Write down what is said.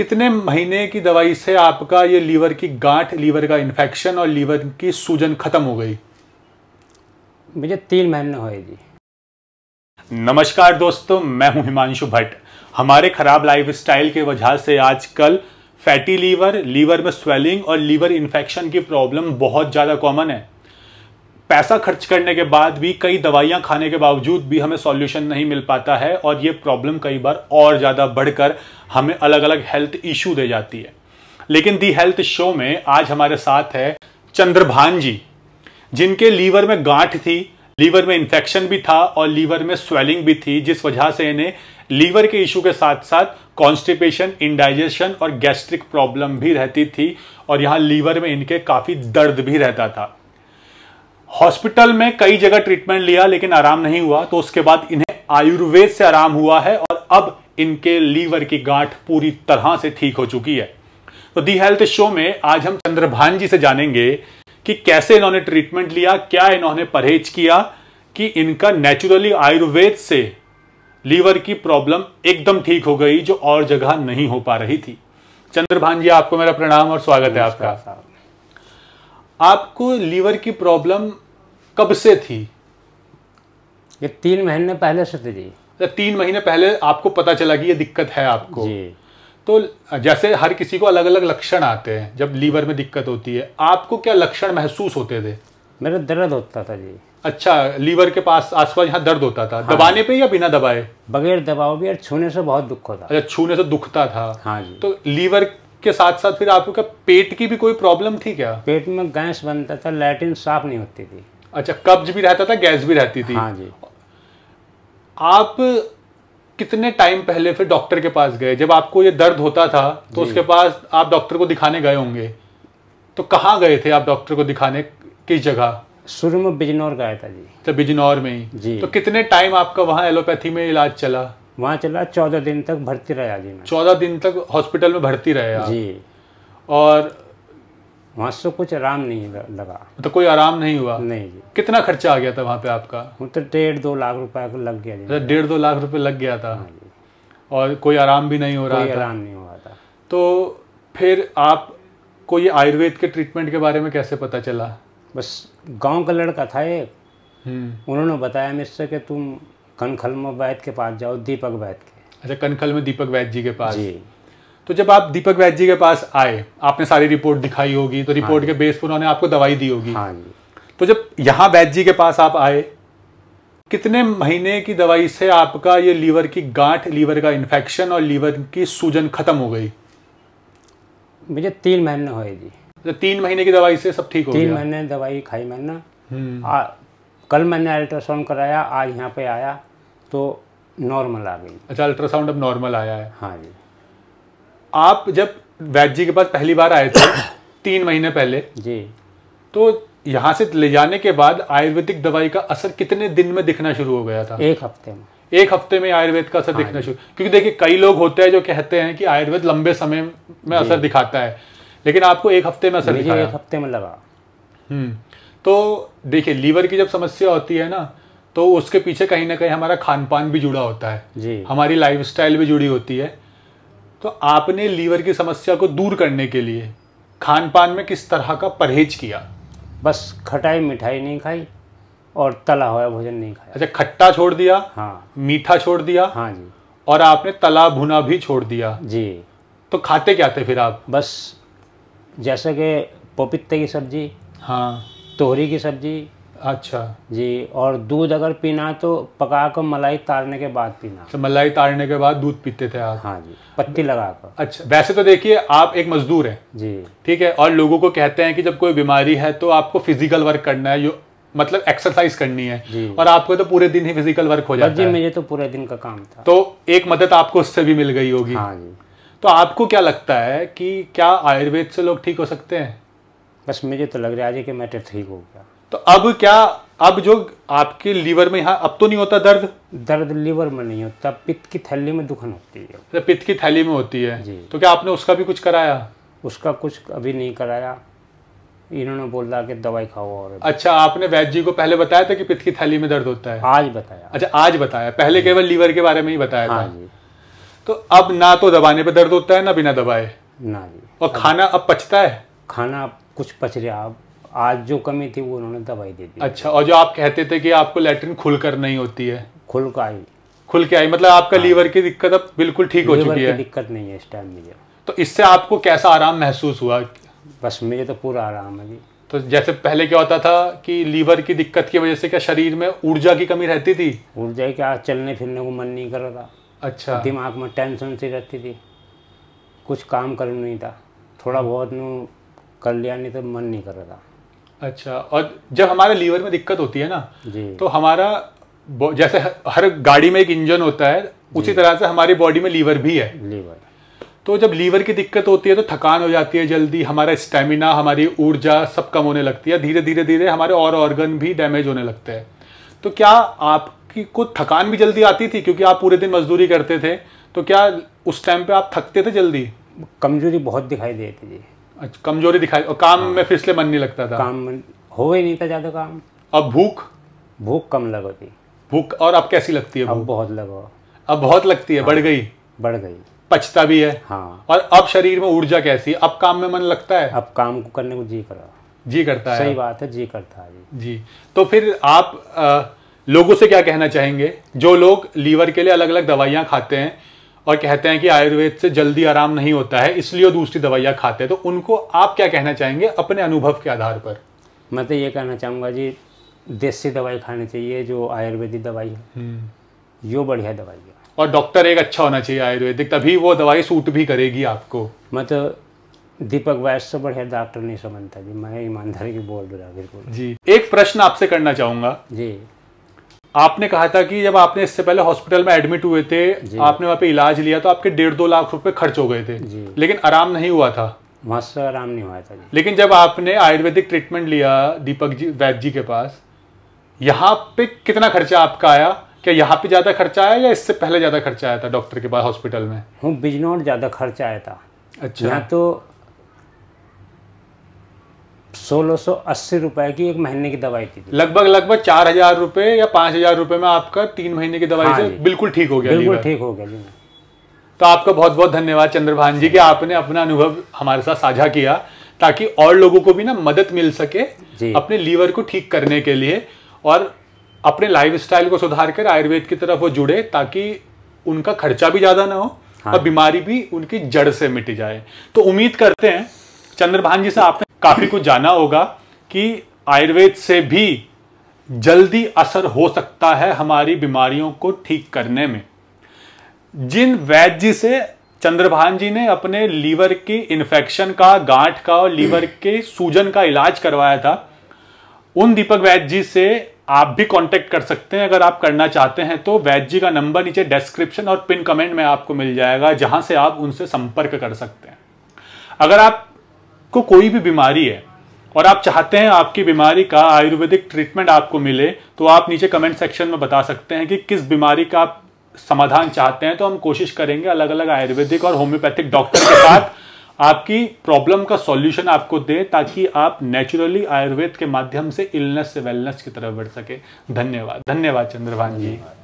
कितने महीने की दवाई से आपका ये लीवर की गांठ लीवर का इन्फेक्शन और लीवर की सूजन खत्म हो गई मुझे तीन महीने हो जी नमस्कार दोस्तों मैं हूं हिमांशु भट्ट हमारे खराब लाइफस्टाइल के वजह से आजकल फैटी लीवर लीवर में स्वेलिंग और लीवर इन्फेक्शन की प्रॉब्लम बहुत ज़्यादा कॉमन है पैसा खर्च करने के बाद भी कई दवाइयां खाने के बावजूद भी हमें सॉल्यूशन नहीं मिल पाता है और ये प्रॉब्लम कई बार और ज़्यादा बढ़कर हमें अलग अलग हेल्थ इशू दे जाती है लेकिन दी हेल्थ शो में आज हमारे साथ है चंद्रभान जी जिनके लीवर में गांठ थी लीवर में इन्फेक्शन भी था और लीवर में स्वेलिंग भी थी जिस वजह से इन्हें लीवर के इशू के साथ साथ कॉन्स्टिपेशन इंडाइजेशन और गैस्ट्रिक प्रॉब्लम भी रहती थी और यहाँ लीवर में इनके काफ़ी दर्द भी रहता था हॉस्पिटल में कई जगह ट्रीटमेंट लिया लेकिन आराम नहीं हुआ तो उसके बाद इन्हें आयुर्वेद से आराम हुआ है और अब इनके लीवर की गांठ पूरी तरह से ठीक हो चुकी है तो दी हेल्थ शो में आज हम चंद्रभान जी से जानेंगे कि कैसे इन्होंने ट्रीटमेंट लिया क्या इन्होंने परहेज किया कि इनका नेचुरली आयुर्वेद से लीवर की प्रॉब्लम एकदम ठीक हो गई जो और जगह नहीं हो पा रही थी चंद्रभान जी आपको मेरा प्रणाम और स्वागत है आपका आपको लीवर की प्रॉब्लम कब से थी ये तीन महीने पहले से थी जी अच्छा, तीन महीने पहले आपको पता चला कि ये दिक्कत है आपको जी तो जैसे हर किसी को अलग अलग लक्षण आते हैं जब लीवर में दिक्कत होती है आपको क्या लक्षण महसूस होते थे मेरा दर्द होता था जी अच्छा लीवर के पास आसपास यहाँ दर्द होता था हाँ। दबाने पे या बिना दबाए बगैर दबाव भी और छूने से बहुत दुख होता अच्छा छूने से दुखता था हाँ जी तो लीवर के साथ साथ फिर आपको क्या पेट की भी कोई प्रॉब्लम थी क्या पेट में गैस बनता था लैटिन साफ नहीं होती थी अच्छा कब्ज भी रहता था गैस भी रहती थी हाँ जी आप कितने टाइम पहले फिर डॉक्टर के पास गए जब आपको ये दर्द होता था तो उसके पास आप डॉक्टर को दिखाने गए होंगे तो कहाँ गए थे आप डॉक्टर को दिखाने किस जगह शुरू में बिजनौर गया था जी तो बिजनौर में ही जी तो कितने टाइम आपका वहाँ एलोपैथी में इलाज चला वहाँ चला चौदह दिन तक भर्ती रहा जी मैं चौदह दिन तक हॉस्पिटल में भर्ती रहे जी और वहाँ से कुछ आराम नहीं लगा तो कोई आराम नहीं हुआ नहीं जी कितना खर्चा आ गया था वहाँ पे आपका वो तो डेढ़ दो लाख रुपया लग गया जी अच्छा, डेढ़ दो लाख रुपए लग गया था हाँ और कोई आराम भी नहीं हो रहा था आराम नहीं हो रहा था तो फिर को ये आयुर्वेद के ट्रीटमेंट के बारे में कैसे पता चला बस गांव का लड़का था एक हम्म। उन्होंने बताया मुझसे कि तुम कनखल में वैद के पास जाओ दीपक वैद के अच्छा कनखल में दीपक वैद्य जी के पास जी तो जब आप दीपक वैद्य जी के पास आए आपने सारी रिपोर्ट दिखाई होगी तो हाँ रिपोर्ट हाँ। के बेस पर उन्होंने आपको दवाई दी होगी हाँ जी तो जब यहाँ वैद्य जी के पास आप आए कितने महीने की दवाई से आपका ये लीवर की गांठ लीवर का इन्फेक्शन और लीवर की सूजन खत्म हो गई मुझे तीन महीने हुए जी तो तीन महीने की दवाई से सब ठीक हो तीन गया तीन महीने दवाई खाई मैंने हम्म। कल मैंने अल्ट्रासाउंड कराया आज यहाँ पे आया तो नॉर्मल आ गई अच्छा अल्ट्रासाउंड अब नॉर्मल आया है हाँ जी आप जब वैद्य जी के पास पहली बार आए थे तीन महीने पहले जी तो यहाँ से ले जाने के बाद आयुर्वेदिक दवाई का असर कितने दिन में दिखना शुरू हो गया था एक हफ्ते में एक हफ्ते में आयुर्वेद का असर हाँ दिखना शुरू क्योंकि देखिए कई लोग होते हैं जो कहते हैं कि आयुर्वेद लंबे समय में असर दिखाता है लेकिन आपको एक हफ्ते में असर दिखाया एक हफ्ते में लगा हम्म तो देखिए लीवर की जब समस्या होती है ना तो उसके पीछे कहीं ना कहीं हमारा खान पान भी जुड़ा होता है जी हमारी लाइफ स्टाइल भी जुड़ी होती है तो आपने लीवर की समस्या को दूर करने के लिए खान पान में किस तरह का परहेज किया बस खटाई मिठाई नहीं खाई और तला हुआ भोजन नहीं खाया अच्छा खट्टा छोड़ दिया हाँ मीठा छोड़ दिया हाँ जी और आपने तला भुना भी छोड़ दिया जी तो खाते क्या थे फिर आप बस जैसे कि पपीते की सब्जी हाँ तोहरी की सब्जी अच्छा जी और दूध अगर पीना तो पका कर मलाई तारने के बाद पीना तो मलाई तारने के बाद दूध पीते थे आप हाँ जी पत्ती लगाकर अच्छा वैसे तो देखिए आप एक मजदूर हैं जी ठीक है और लोगों को कहते हैं कि जब कोई बीमारी है तो आपको फिजिकल वर्क करना है मतलब एक्सरसाइज करनी है और आपको तो पूरे दिन ही फिजिकल वर्क हो जाता जी है मुझे तो पूरे दिन का काम था तो एक मदद आपको उससे भी मिल गई होगी हाँ जी तो आपको क्या लगता है कि क्या आयुर्वेद से लोग ठीक हो सकते हैं बस मुझे तो लग रहा है कि मैं तो ठीक हो गया तो अब क्या अब जो आपके लीवर में यहाँ अब तो नहीं होता दर्द दर्द लीवर में नहीं होता पित्त की थैली में दुखन होती है तो पित्त की थैली में होती है तो क्या आपने उसका भी कुछ कराया उसका कुछ अभी नहीं कराया इन्होंने बोला कि दवाई खाओ और अच्छा आपने वैद्य जी को पहले बताया था कि पित्त की थैली में दर्द होता है आज बताया अच्छा आज बताया पहले केवल लीवर के बारे में ही बताया था हाँ तो अब ना तो दबाने पर दर्द होता है ना बिना दबाए ना जी और खाना अब पचता है खाना कुछ पच रहा अब आज जो कमी थी वो उन्होंने दवाई दे दी अच्छा और जो आप कहते थे कि आपको लेटरिन खुलकर नहीं होती है खुल का आई खुल के आई मतलब आपका हाँ। लीवर की दिक्कत अब बिल्कुल ठीक हो चुकी है दिक्कत नहीं है इस टाइम मुझे तो इससे आपको कैसा आराम महसूस हुआ बस मुझे तो पूरा आराम है जी तो जैसे पहले क्या होता था कि लीवर की दिक्कत की वजह से क्या शरीर में ऊर्जा की कमी रहती थी ऊर्जा क्या चलने फिरने को मन नहीं कर रहा अच्छा दिमाग में टेंशन सी रहती थी कुछ काम कर नहीं था थोड़ा बहुत कर लिया नहीं तो मन नहीं कर रहा था अच्छा और जब हमारे लीवर में दिक्कत होती है ना तो हमारा जैसे हर गाड़ी में एक इंजन होता है उसी तरह से हमारी बॉडी में लीवर भी है लीवर तो जब लीवर की दिक्कत होती है तो थकान हो जाती है जल्दी हमारा स्टेमिना हमारी ऊर्जा सब कम होने लगती है धीरे धीरे धीरे हमारे और ऑर्गन भी डैमेज होने लगते हैं तो क्या आपकी को थकान भी जल्दी आती थी क्योंकि आप पूरे दिन मजदूरी करते थे तो क्या उस टाइम पे आप थकते थे जल्दी कमजोरी बहुत दिखाई देती थी अच्छा, कमजोरी दिखाई और काम हाँ। में फिर इसलिए मन नहीं लगता था काम हो ही नहीं था ज़्यादा काम अब भूख भूख कम लगती भूख और अब कैसी लगती है अब बहुत लगो अब बहुत लगती है हाँ। बढ़ गई बढ़ गई पछता भी है हाँ और अब शरीर में ऊर्जा कैसी अब काम में मन लगता है अब काम को करने को जी करो जी करता है सही बात है जी करता है जी तो फिर आप आ, लोगों से क्या कहना चाहेंगे जो लोग लीवर के लिए अलग अलग दवाइयाँ खाते हैं और कहते हैं कि आयुर्वेद से जल्दी आराम नहीं होता है इसलिए वो दूसरी दवाइयाँ खाते हैं तो उनको आप क्या कहना चाहेंगे अपने अनुभव के आधार पर मैं तो ये कहना चाहूँगा जी देसी दवाई खानी चाहिए जो आयुर्वेदिक दवाई है हम्म। यो बढ़िया दवाई है और डॉक्टर एक अच्छा होना चाहिए आयुर्वेदिक तभी वो दवाई सूट भी करेगी आपको मैं तो दीपक वैस से बढ़िया डॉक्टर नहीं समझता जी मैं ईमानदारी की बोल रहा बिल्कुल जी एक प्रश्न आपसे करना चाहूँगा जी आपने कहा था कि जब आपने इससे पहले हॉस्पिटल में एडमिट हुए थे आपने वहाँ पे इलाज लिया तो आपके डेढ़ दो लाख रुपए खर्च हो गए थे लेकिन आराम नहीं हुआ था वहां से आराम नहीं हुआ था लेकिन जब आपने आयुर्वेदिक ट्रीटमेंट लिया दीपक जी वैद्य जी के पास यहाँ पे कितना खर्चा आपका आया क्या यहाँ पे ज़्यादा खर्चा आया या इससे पहले ज़्यादा खर्चा आया था डॉक्टर के पास हॉस्पिटल में बिजनौर ज़्यादा खर्चा आया था अच्छा तो सोलह सौ अस्सी रुपए की एक महीने की दवाई थी लगभग लगभग चार हजार रुपए या पांच हजार रुपए में आपका तीन महीने की दवाई हाँ से बिल्कुल ठीक हो गया बिल्कुल ठीक हो गया जी तो आपका बहुत बहुत धन्यवाद चंद्रभान जी कि आपने अपना अनुभव हमारे साथ साझा किया ताकि और लोगों को भी ना मदद मिल सके अपने लीवर को ठीक करने के लिए और अपने लाइफ को सुधार कर आयुर्वेद की तरफ वो जुड़े ताकि उनका खर्चा भी ज़्यादा ना हो हाँ। और बीमारी भी उनकी जड़ से मिट जाए तो उम्मीद करते हैं चंद्रभान जी से आपने काफ़ी कुछ जाना होगा कि आयुर्वेद से भी जल्दी असर हो सकता है हमारी बीमारियों को ठीक करने में जिन वैद्य से चंद्रभान जी ने अपने लीवर की इन्फेक्शन का गांठ का और लीवर के सूजन का इलाज करवाया था उन दीपक वैद्य जी से आप भी कांटेक्ट कर सकते हैं अगर आप करना चाहते हैं तो वैद्य जी का नंबर नीचे डिस्क्रिप्शन और पिन कमेंट में आपको मिल जाएगा जहां से आप उनसे संपर्क कर सकते हैं अगर आप को कोई भी बीमारी है और आप चाहते हैं आपकी बीमारी का आयुर्वेदिक ट्रीटमेंट आपको मिले तो आप नीचे कमेंट सेक्शन में बता सकते हैं कि किस बीमारी का आप समाधान चाहते हैं तो हम कोशिश करेंगे अलग अलग आयुर्वेदिक और होम्योपैथिक डॉक्टर के साथ आपकी प्रॉब्लम का सॉल्यूशन आपको दे ताकि आप नेचुरली आयुर्वेद के माध्यम से इलनेस से वेलनेस की तरफ बढ़ सके धन्यवाद धन्यवाद चंद्रभान जी